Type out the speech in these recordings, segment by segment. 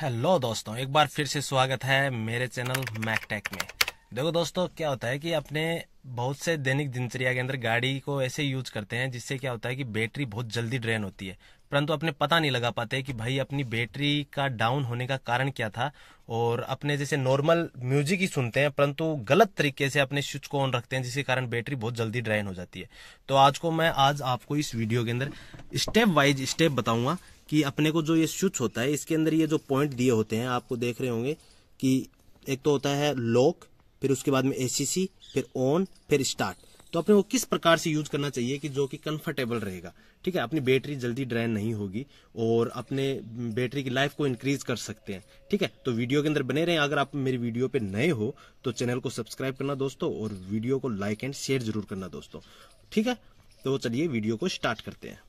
hello दोस्तों एक बार फिर से स्वागत है मेरे चैनल मैकटेक में देखो दोस्तों क्या होता है कि अपने बहुत से दैनिक दिनचर्या के अंदर गाड़ी को ऐसे यूज करते हैं जिससे क्या होता है कि बैटरी बहुत जल्दी ड्रेन होती है परंतु अपने पता नहीं लगा पाते कि भाई अपनी बैटरी का डाउन होने का कारण क्या था और अपने जैसे नॉर्मल म्यूजिक ही सुनते हैं परंतु गलत तरीके से अपने स्विच को ऑन रखते हैं जिसके कारण बैटरी बहुत जल्दी ड्रेन हो जाती है तो आज को मैं आज आपको इस वीडियो के अंदर स्टेप वाइज स्टेप बताऊंगा कि अपने को जो ये स्विच होता है इसके अंदर ये जो पॉइंट दिए होते हैं आपको देख रहे होंगे कि एक तो होता है लॉक फिर उसके बाद में एसीसी फिर ऑन फिर स्टार्ट तो अपने वो किस प्रकार से यूज करना चाहिए कि जो कि कंफर्टेबल रहेगा ठीक है अपनी बैटरी जल्दी ड्रेन नहीं होगी और अपने बैटरी की लाइफ को इंक्रीज कर सकते हैं ठीक है तो वीडियो के अंदर बने रहें अगर आप मेरी वीडियो पे नए हो तो चैनल को सब्सक्राइब करना दोस्तों और वीडियो को लाइक एंड शेयर जरूर करना दोस्तों ठीक है तो चलिए वीडियो को स्टार्ट करते हैं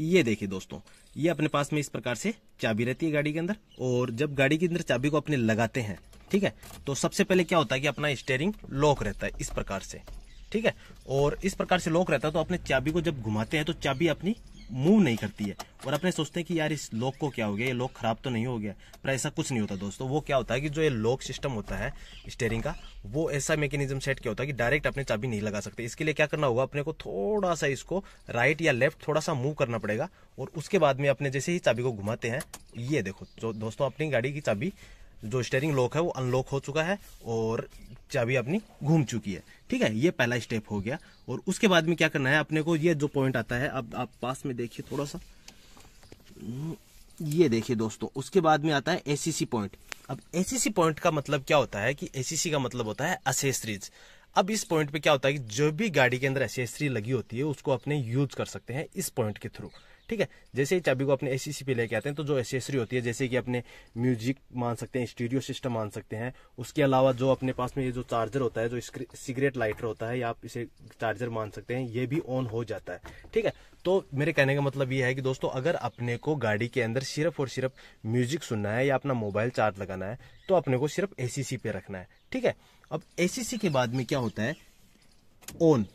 ये देखिए दोस्तों ये अपने पास में इस प्रकार से चाबी रहती है गाड़ी के अंदर और जब गाड़ी के अंदर चाबी को अपने लगाते हैं ठीक है तो सबसे पहले क्या होता है कि अपना स्टेयरिंग लॉक रहता है इस प्रकार से ठीक है और इस प्रकार से लॉक रहता है तो अपने चाबी को जब घुमाते हैं तो चाबी अपनी मूव नहीं करती है और अपने सोचते हैं कि यार इस लॉक को क्या हो गया ये लॉक खराब तो नहीं हो गया पर ऐसा कुछ नहीं होता दोस्तों वो क्या होता है कि जो ये लॉक सिस्टम होता है स्टेयरिंग का वो ऐसा मैकेनिज्म सेट किया होता है कि डायरेक्ट अपने चाबी नहीं लगा सकते इसके लिए क्या करना होगा अपने को थोड़ा सा इसको राइट या लेफ्ट थोड़ा सा मूव करना पड़ेगा और उसके बाद में अपने जैसे ही चाबी को घुमाते हैं ये देखो जो दोस्तों अपनी गाड़ी की चाबी जो स्टेयरिंग लॉक है वो अनलॉक हो चुका है और चाबी अपनी घूम चुकी है ठीक है ये पहला स्टेप हो गया और उसके बाद में क्या करना है अपने को ये जो पॉइंट आता है अब आप पास में देखिए थोड़ा सा हम्म, ये देखिए दोस्तों उसके बाद में आता है एसीसी पॉइंट अब एसीसी पॉइंट का मतलब क्या होता है कि एसीसी का मतलब होता है असेसरीज अब इस पॉइंट पे क्या होता है कि जो भी गाड़ी के अंदर एसेसरी लगी होती है उसको अपने यूज कर सकते हैं इस पॉइंट के थ्रू ठीक है जैसे ही चाबी को अपने एसीसी पे लेके आते हैं तो जो एसेसरी होती है जैसे कि अपने म्यूजिक मान सकते हैं स्टूडियो सिस्टम मान सकते हैं उसके अलावा जो अपने पास में ये जो चार्जर होता है जो सिगरेट लाइटर होता है या आप इसे चार्जर मान सकते हैं ये भी ऑन हो जाता है ठीक है तो मेरे कहने का मतलब ये है कि दोस्तों अगर अपने को गाड़ी के अंदर सिर्फ और सिर्फ म्यूजिक सुनना है या अपना मोबाइल चार्ज लगाना है तो अपने को सिर्फ एसीसी पे रखना है ठीक है अब एसीसी के बाद में क्या होता है ऑन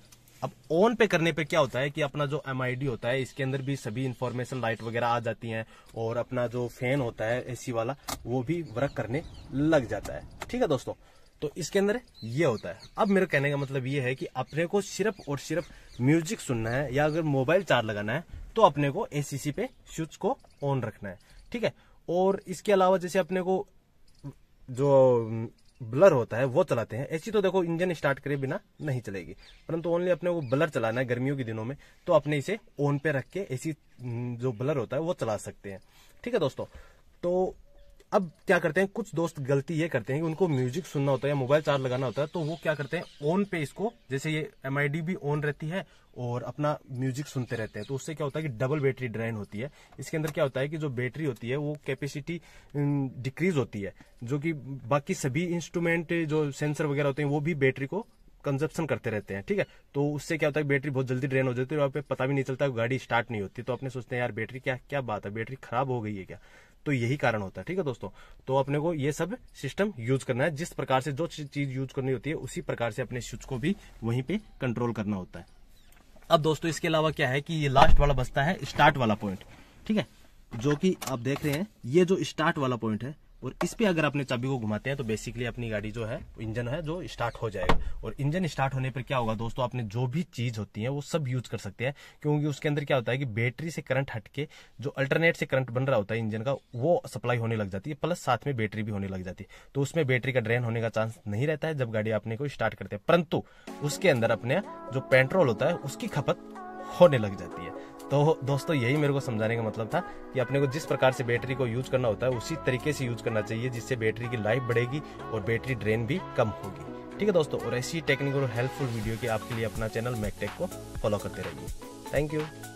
अब ऑन पे करने पे क्या होता है कि अपना जो एम होता है इसके अंदर भी सभी इन्फॉर्मेशन लाइट वगैरह आ जाती हैं और अपना जो फैन होता है एसी वाला वो भी वर्क करने लग जाता है ठीक है दोस्तों तो इसके अंदर ये होता है अब मेरे कहने का मतलब ये है कि अपने को सिर्फ और सिर्फ म्यूजिक सुनना है या अगर मोबाइल चार्ज लगाना है तो अपने को ए पे स्विच को ऑन रखना है ठीक है और इसके अलावा जैसे अपने को जो ब्लर होता है वो चलाते हैं ऐसी तो देखो इंजन स्टार्ट करे बिना नहीं चलेगी परंतु ओनली अपने को ब्लर चलाना है गर्मियों के दिनों में तो अपने इसे ऑन पे रख के ऐसी जो ब्लर होता है वो चला सकते हैं ठीक है दोस्तों तो अब क्या करते हैं कुछ दोस्त गलती ये करते हैं कि उनको म्यूजिक सुनना होता है या मोबाइल चार्ज लगाना होता है तो वो क्या करते हैं ऑन पे इसको जैसे ये एम भी ऑन रहती है और अपना म्यूजिक सुनते रहते हैं तो उससे क्या होता है कि डबल बैटरी ड्रेन होती है इसके अंदर क्या होता है कि जो बैटरी होती है वो कैपेसिटी डिक्रीज होती है जो कि बाकी सभी इंस्ट्रूमेंट जो सेंसर वगैरह होते हैं वो भी बैटरी को कंजप्शन करते रहते हैं ठीक है तो उससे क्या होता है बैटरी बहुत जल्दी ड्रेन हो जाती है और आप पता भी नहीं चलता गाड़ी स्टार्ट नहीं होती तो आपने सोचते हैं यार बैटरी क्या क्या बात है बैटरी खराब हो गई है क्या तो यही कारण होता है ठीक है दोस्तों तो अपने को ये सब सिस्टम यूज करना है जिस प्रकार से जो चीज यूज करनी होती है उसी प्रकार से अपने स्विच को भी वहीं पे कंट्रोल करना होता है अब दोस्तों इसके अलावा क्या है कि ये लास्ट वाला बचता है स्टार्ट वाला पॉइंट ठीक है जो कि आप देख रहे हैं ये जो स्टार्ट वाला पॉइंट है और इस पे अगर अपने चाबी को घुमाते हैं तो बेसिकली अपनी गाड़ी जो है इंजन है जो स्टार्ट हो जाएगा और इंजन स्टार्ट होने पर क्या होगा दोस्तों आपने जो भी चीज होती है वो सब यूज कर सकते हैं क्योंकि उसके अंदर क्या होता है कि बैटरी से करंट हटके जो अल्टरनेट से करंट बन रहा होता है इंजन का वो सप्लाई होने लग जाती है प्लस साथ में बैटरी भी होने लग जाती है तो उसमें बैटरी का ड्रेन होने का चांस नहीं रहता है जब गाड़ी अपने को स्टार्ट करते हैं परंतु उसके अंदर अपने जो पेट्रोल होता है उसकी खपत होने लग जाती है तो दोस्तों यही मेरे को समझाने का मतलब था कि अपने को जिस प्रकार से बैटरी को यूज करना होता है उसी तरीके से यूज करना चाहिए जिससे बैटरी की लाइफ बढ़ेगी और बैटरी ड्रेन भी कम होगी ठीक है दोस्तों और ऐसी टेक्निकल और हेल्पफुल वीडियो की आपके लिए अपना चैनल मैकटेक को फॉलो करते रहिए थैंक यू